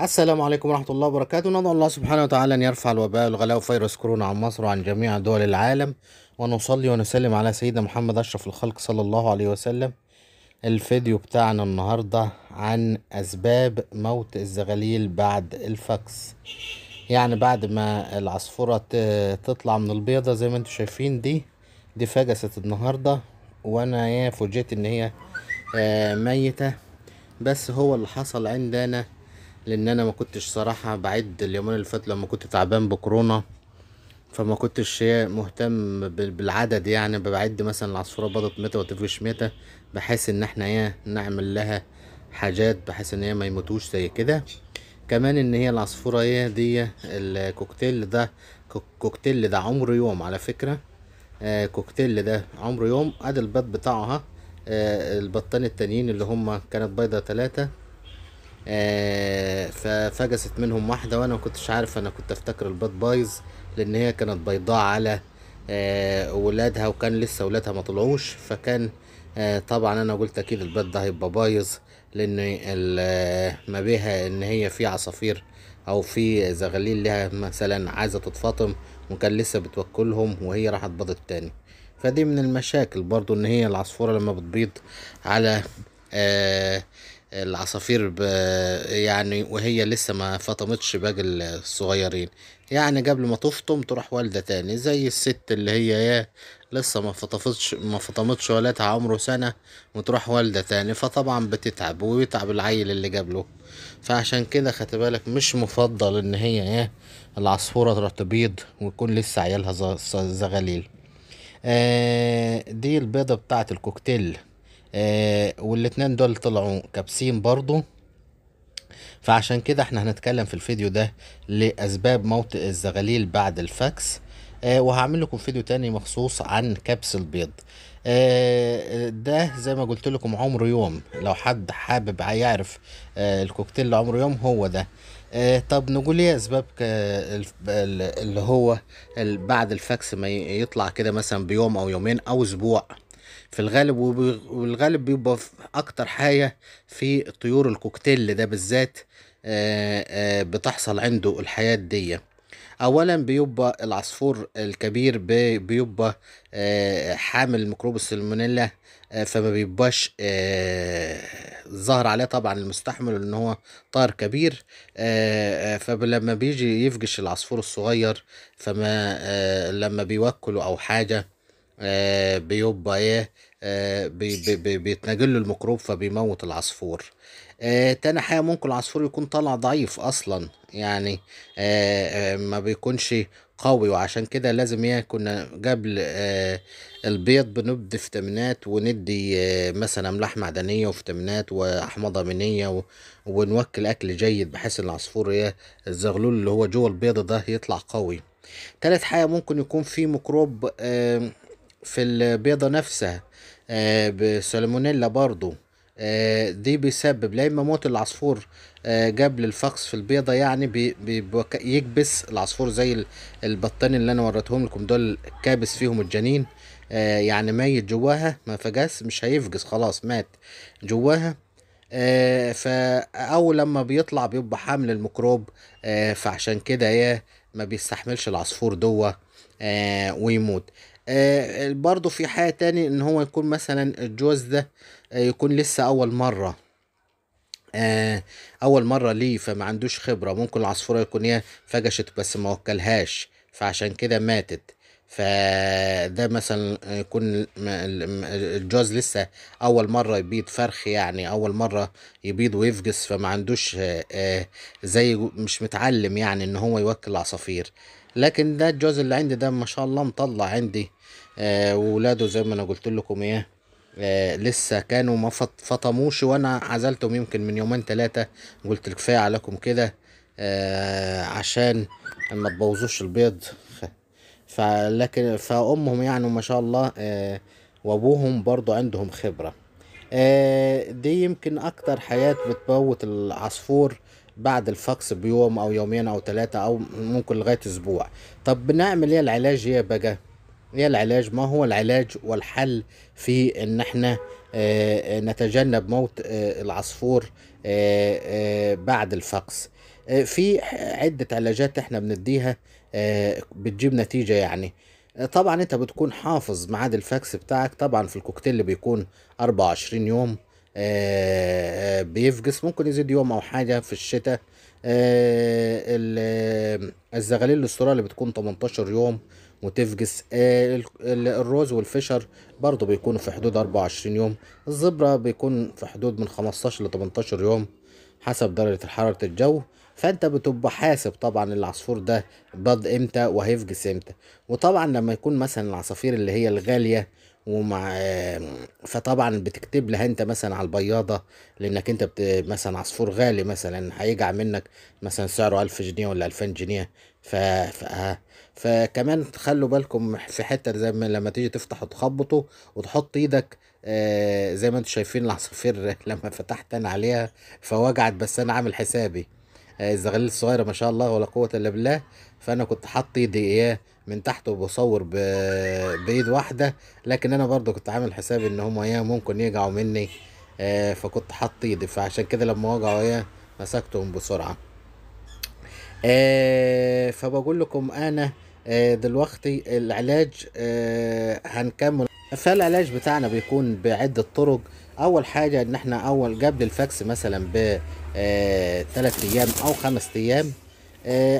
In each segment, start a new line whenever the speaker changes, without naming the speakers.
السلام عليكم ورحمة الله وبركاته ندعو الله سبحانه وتعالى أن يرفع الوباء والغلاء وفيروس كورونا عن مصر وعن جميع دول العالم ونصلي ونسلم على سيدنا محمد أشرف الخلق صلى الله عليه وسلم الفيديو بتاعنا النهاردة عن أسباب موت الزغاليل بعد الفكس يعني بعد ما العصفورة تطلع من البيضة زي ما انتوا شايفين دي دي فجست النهاردة وانا يا فوجئت ان هي آه، ميتة بس هو اللي حصل عندنا لان انا ما كنتش صراحة بعد اليومين اللي فاتوا لما كنت تعبان بكورونا فما كنتش مهتم بالعدد يعني بعد مثلا العصفورة بدت متى وتفرش متى بحيث ان احنا ايه نعمل لها حاجات بحيث ان هي ما يموتوش زي كده كمان ان هي العصفورة ايه دي الكوكتيل ده كوكتيل ده عمره يوم على فكرة آه كوكتيل ده عمره يوم ادي البيض بتاعها آه البطان التانيين اللي هما كانت بيضة تلاتة آه، ففجست منهم واحده وانا ما كنتش عارف انا كنت افتكر البيض بايظ لان هي كانت بيضاء على آه، ولادها وكان لسه ولادها ما طلعوش فكان آه، طبعا انا قلت اكيد البيض ده هيبقى بايظ لان ما بيها ان هي في عصافير او في زغليل لها مثلا عايزه تتفطم وكان لسه بتوكلهم وهي راحت باضت تاني فدي من المشاكل برضو ان هي العصفوره لما بتبيض على آه العصافير يعني وهي لسه ما فطمتش باقي الصغيرين يعني قبل ما تفطم تروح والدة تاني زي الست اللي هي لسه ما فطفتش ما فطمتش ولادها عمره سنة وتروح والدة تاني فطبعا بتتعب ويتعب العيل اللي قبله فعشان كده خدت بالك مش مفضل ان هي ايه العصفورة تروح تبيض ويكون لسه عيالها زغاليل آه دي البيضة بتاعت الكوكتيل آه والاتنين دول طلعوا كابسين برضو فعشان كده احنا هنتكلم في الفيديو ده لأسباب موت الزغاليل بعد الفاكس آه وهعمل لكم فيديو تاني مخصوص عن كبس البيض آه ده زي ما قلت لكم عمره يوم لو حد حابب يعرف آه الكوكتيل اللي عمره يوم هو ده آه طب نقول ايه اسباب اللي هو بعد الفاكس ما يطلع كده مثلا بيوم او يومين او اسبوع في الغالب والغالب بيبقى اكتر حاجه في طيور الكوكتيل ده بالذات بتحصل عنده الحياه دي اولا بيبقى العصفور الكبير بيبقى حامل ميكروب السلمونيلا فما بيبقاش ظهر عليه طبعا المستحمل ان هو طار كبير فلما بيجي يفجش العصفور الصغير فما لما بيوكله او حاجه آه، بيبقى ايه آه، بي بي الميكروب فبيموت العصفور آه، تاني حاجة ممكن العصفور يكون طالع ضعيف أصلا يعني ما بيكونش قوي وعشان كده لازم ايه كنا قبل البيض بندي فيتامينات وندي مثلا أملاح معدنية وفيتامينات واحماض أمينية ونوكل أكل جيد بحيث إن العصفور إيه الزغلول اللي هو جوه البيض ده يطلع قوي تالت حاجة ممكن يكون في ميكروب في البيضة نفسها آه، بسالمونيلا برضو آه، دي بيسبب لما موت العصفور آه، قبل الفقس في البيضه يعني بي بي يكبس العصفور زي البطان اللي انا وريتهم لكم دول كابس فيهم الجنين يعني ميت جواها ما فجس مش هيفجس خلاص مات جواها فا او لما بيطلع بيبقى حامل الميكروب فعشان كده ايه ما بيستحملش العصفور دوه ويموت آه، برضو في حاجة تاني ان هو يكون مثلا الجوز ده آه، يكون لسه اول مرة آه، اول مرة ليه فما عندوش خبرة ممكن العصفورة يكون هي فجشت بس ما وكلهاش فعشان كده ماتت فده مثلا يكون الجوز لسه اول مره يبيض فرخ يعني اول مره يبيض ويفجس فما عندوش زي مش متعلم يعني ان هو يوكل العصافير لكن ده الجوز اللي عندي ده ما شاء الله مطلع عندي آه، وولاده زي ما انا قلت لكم ايه آه لسه كانوا ما فطموش وانا عزلتهم يمكن من يومين ثلاثه قلت كفايه عليكم كده آه عشان ما تبوظوش البيض فلكن فامهم يعني ما شاء الله آه وابوهم برضو عندهم خبره آه دي يمكن اكتر حياه بتموت العصفور بعد الفقس بيوم او يومين او ثلاثه او ممكن لغايه اسبوع طب بنعمل ايه العلاج ايه بقى ايه العلاج ما هو العلاج والحل في ان احنا آه، آه، نتجنب موت آه، العصفور بعد الفقس في عدة علاجات احنا بنديها بتجيب نتيجة يعني طبعا انت بتكون حافظ معاد الفاكس بتاعك طبعا في الكوكتيل اللي بيكون 24 يوم بيفجس ممكن يزيد يوم او حاجة في الشتاء آه، آه، الزغاليل الاسترالي اللي بتكون 18 يوم وتفجس آه، الروز والفشر برضو بيكونوا في حدود 24 يوم الزبرة بيكون في حدود من 15 ل 18 يوم حسب درجة حرارة الجو فانت بتبقى حاسب طبعا العصفور ده بض امتى وهيفجس امتى وطبعا لما يكون مثلا العصافير اللي هي الغالية ومع فطبعا بتكتب لها انت مثلا على البياضه لانك انت بت... مثلا عصفور غالي مثلا هيجع منك مثلا سعره 1000 جنيه ولا 2000 جنيه ف... ف... آه، فكمان خلوا بالكم في حته زي ما لما تيجي تفتح وتخبطه وتحط ايدك آه زي ما انتم شايفين العصافير لما فتحت انا عليها فوجعت بس انا عامل حسابي الزغاليل آه، الصغيره ما شاء الله ولا قوه الا بالله فانا كنت حاطط ايدي اياه من تحت وبصور بايد واحده لكن انا برضو كنت عامل حسابي ان هم ايه ممكن يجعوا مني آه، فكنت حاطط ايدي فعشان كده لما وجعوا ايه مسكتهم بسرعه آه، فبقول لكم انا آه، دلوقتي العلاج هنكمل فالعلاج بتاعنا بيكون بعدة طرق اول حاجة ان احنا اول قبل الفاكس مثلا ب تلات ايام او خمس ايام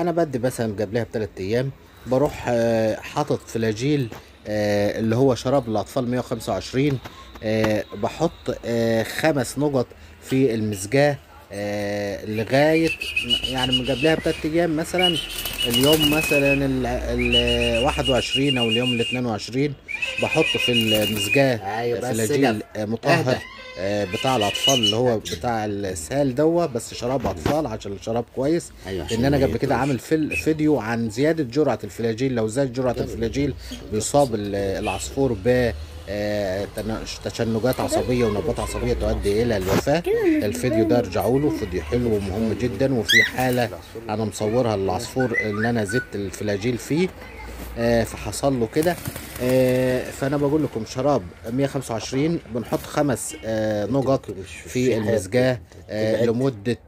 انا بدي مثلا قبلها بتلات ايام بروح آه، حاطط فلاجيل آه، اللي هو شراب الاطفال 125 آه، بحط خمس نقط في المزجاه لغايه يعني من قبلها بثلاث ايام مثلا اليوم مثلا ال 21 او اليوم ال 22 بحط في المزجاه أيوة، فلاجيل إيه مطهر أهدأ. آه، بتاع الاطفال اللي هو بتاع السهال دوت بس شراب اطفال عشان الشراب كويس أيوة ان انا قبل إيه؟ كده عامل فيديو عن زياده جرعه الفلاجيل لو زاد جرعه الفلاجيل بيصاب العصفور ب آه، تشنجات عصبيه ونبضات عصبيه تؤدي الى الوفاه الفيديو ده ارجعوا له فيديو حلو ومهم جدا وفي حاله انا مصورها للعصفور ان انا زدت الفلاجيل فيه آه، فحصل له كده آه، فانا بقول لكم شراب 125 بنحط خمس آه، نقط في المسجاه آه، لمده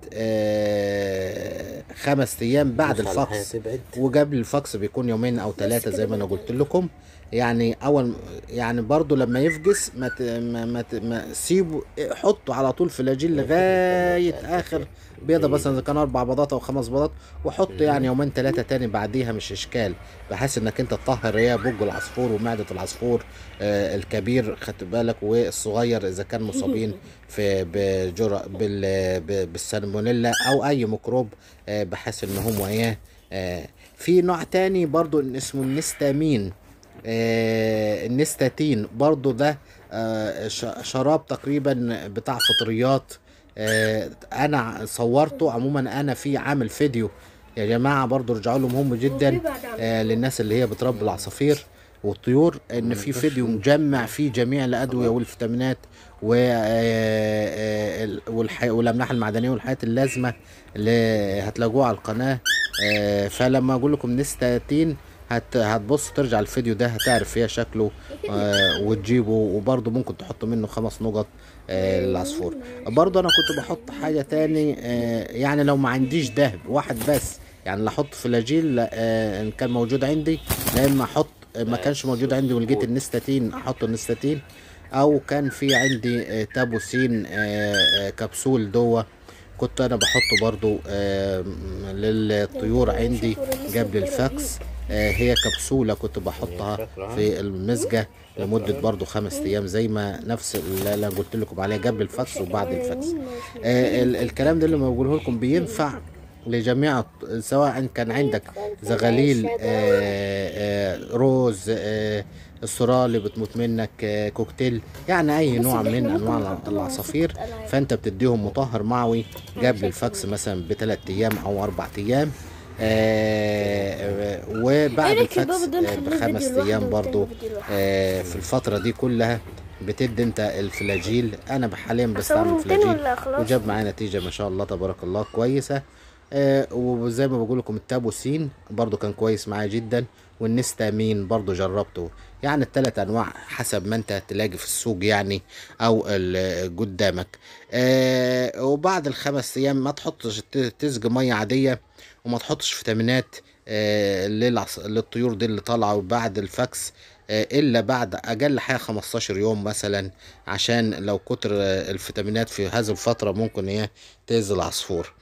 خمس ايام بعد الفحص وقبل الفحص بيكون يومين او ثلاثه زي ما انا قلت لكم يعني اول يعني برضو لما يفجس ما ت... ما, ما, ت... ما سيبه حطه على طول فلاجيل يعني لغايه يعني اخر بيضه إيه. مثلا اذا كان اربع بيضات او خمس بيضات وحط إيه. يعني يومين ثلاثه تاني بعديها مش اشكال بحيث انك انت تطهر هي بوج العصفور ومعده العصفور آه الكبير خدت بالك والصغير اذا كان مصابين في بجر... بال... بالسالمونيلا او اي ميكروب آه بحيث ان هم ايه آه في نوع تاني برضو اسمه النستامين آه، النستاتين برضو ده آه، شراب تقريبا بتاع فطريات آه، انا صورته عموما انا في عامل فيديو يا جماعه برضو رجعوا له مهم جدا للناس اللي هي بتربي العصافير والطيور ان في فيديو مجمع فيه جميع الادويه والفيتامينات والاملاح المعدنيه والحاجات اللازمه اللي هتلاقوها على القناه فلما اقول لكم نستاتين هت هتبص ترجع الفيديو ده هتعرف ايه شكله آه وتجيبه وبرده ممكن تحط منه خمس نقط آه العصفور برده انا كنت بحط حاجه تاني آه يعني لو ما عنديش دهب واحد بس يعني لا احط فلاجيل آه ان كان موجود عندي لا اما احط آه، ما كانش موجود عندي ولقيت النستاتين احط النستاتين او كان في عندي آه تابوسين آه, آه، كبسول دوه كنت انا بحطه برضو آه، للطيور عندي جاب لي الفاكس آه، هي كبسولة كنت بحطها في المزجة لمدة برضو خمس أيام زي ما نفس اللي أنا قلت لكم عليها قبل الفاكس وبعد الفاكس آه، الكلام ده اللي ما بقوله لكم بينفع لجميع سواء كان عندك زغاليل آه، روز الصراع اللي بتموت منك كوكتيل يعني اي نوع من انواع العصافير فانت بتديهم مطهر معوي قبل الفاكس مثلا بثلاث ايام او اربع ايام آه، آه، وبعد إيه الفاكس آه، بخمس ايام برضو في الفتره دي كلها بتدي انت الفلاجيل انا حاليا بستعمل فلاجيل وجاب معايا نتيجه ما شاء الله تبارك الله كويسه وزي ما بقول لكم التابوسين برضو كان كويس معايا جدا والنستامين برضو جربته يعني الثلاث انواع حسب ما انت تلاقي في السوق يعني او قدامك وبعد الخمس ايام ما تحطش تسج ميه عاديه وما تحطش فيتامينات آه، للطيور دي اللي طالعه بعد الفاكس آه، الا بعد اجل حاجه 15 يوم مثلا عشان لو كتر آه، الفيتامينات في هذه الفتره ممكن هي إيه، تاذي العصفور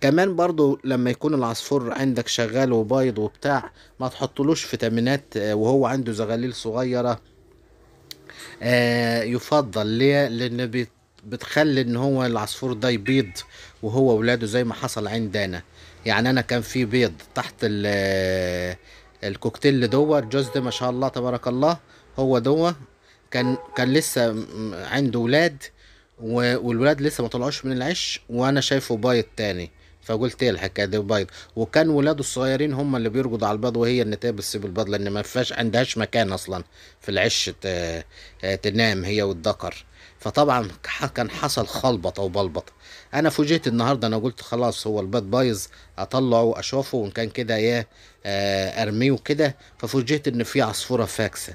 كمان برضو لما يكون العصفور عندك شغال وبايض وبتاع ما تحطلوش فيتامينات وهو عنده زغاليل صغيره يفضل ليه لان بتخلي ان هو العصفور ده يبيض وهو ولاده زي ما حصل عندنا يعني انا كان في بيض تحت الكوكتيل دوه الجوز ده ما شاء الله تبارك الله هو دوه كان كان لسه عنده ولاد والولاد لسه ما طلعوش من العش وانا شايفه بايض تاني فقلت ايه الحكايه دي بيض وكان ولاده الصغيرين هم اللي بيرقدوا على البيض وهي اللي بتسيب البيض لان ما فيهاش عندهاش مكان اصلا في العش آه، تنام هي والذكر فطبعا كان حصل خلبطه وبلبطه انا فوجئت النهارده انا قلت خلاص هو البيض بايظ اطلعه اشوفه وان كان كده ايه آه، ارميه كده ففوجئت ان في عصفوره فاكسه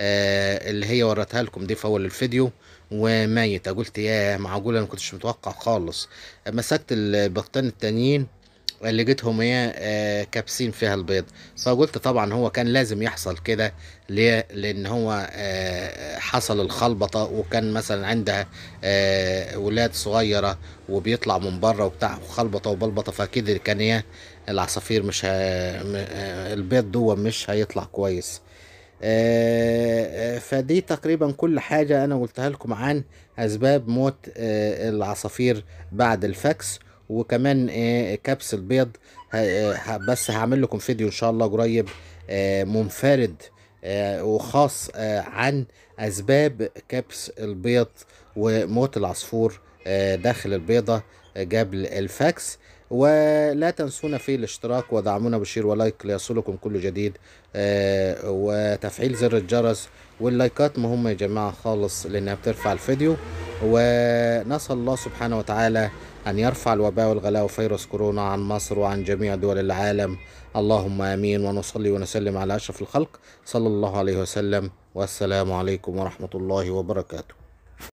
آه، اللي هي وريتها لكم دي في اول الفيديو وميت قلت يا معقول انا كنتش متوقع خالص مسكت البطان التانيين اللي جيتهم ايه آه، كابسين فيها البيض فقلت طبعا هو كان لازم يحصل كده ليه لان هو آه، حصل الخلبطه وكان مثلا عندها آه، ولاد صغيره وبيطلع من بره وبتاع خلبطه وبلبطه فاكيد كان ايه العصافير مش البيض دوا مش هيطلع كويس آه، آه، فدي تقريبا كل حاجة أنا قلتها لكم عن أسباب موت آه، العصافير بعد الفاكس وكمان كبس البيض بس هعمل لكم فيديو إن شاء الله قريب منفرد وخاص عن أسباب كبس البيض وموت العصفور داخل البيضة قبل الفاكس ولا تنسونا في الاشتراك ودعمونا بشير ولايك ليصلكم كل جديد آه، وتفعيل زر الجرس واللايكات مهمة يا جماعة خالص لأنها بترفع الفيديو ونسأل الله سبحانه وتعالى أن يرفع الوباء والغلاء وفيروس كورونا عن مصر وعن جميع دول العالم اللهم آمين ونصلي ونسلم على أشرف الخلق صلى الله عليه وسلم والسلام عليكم ورحمة الله وبركاته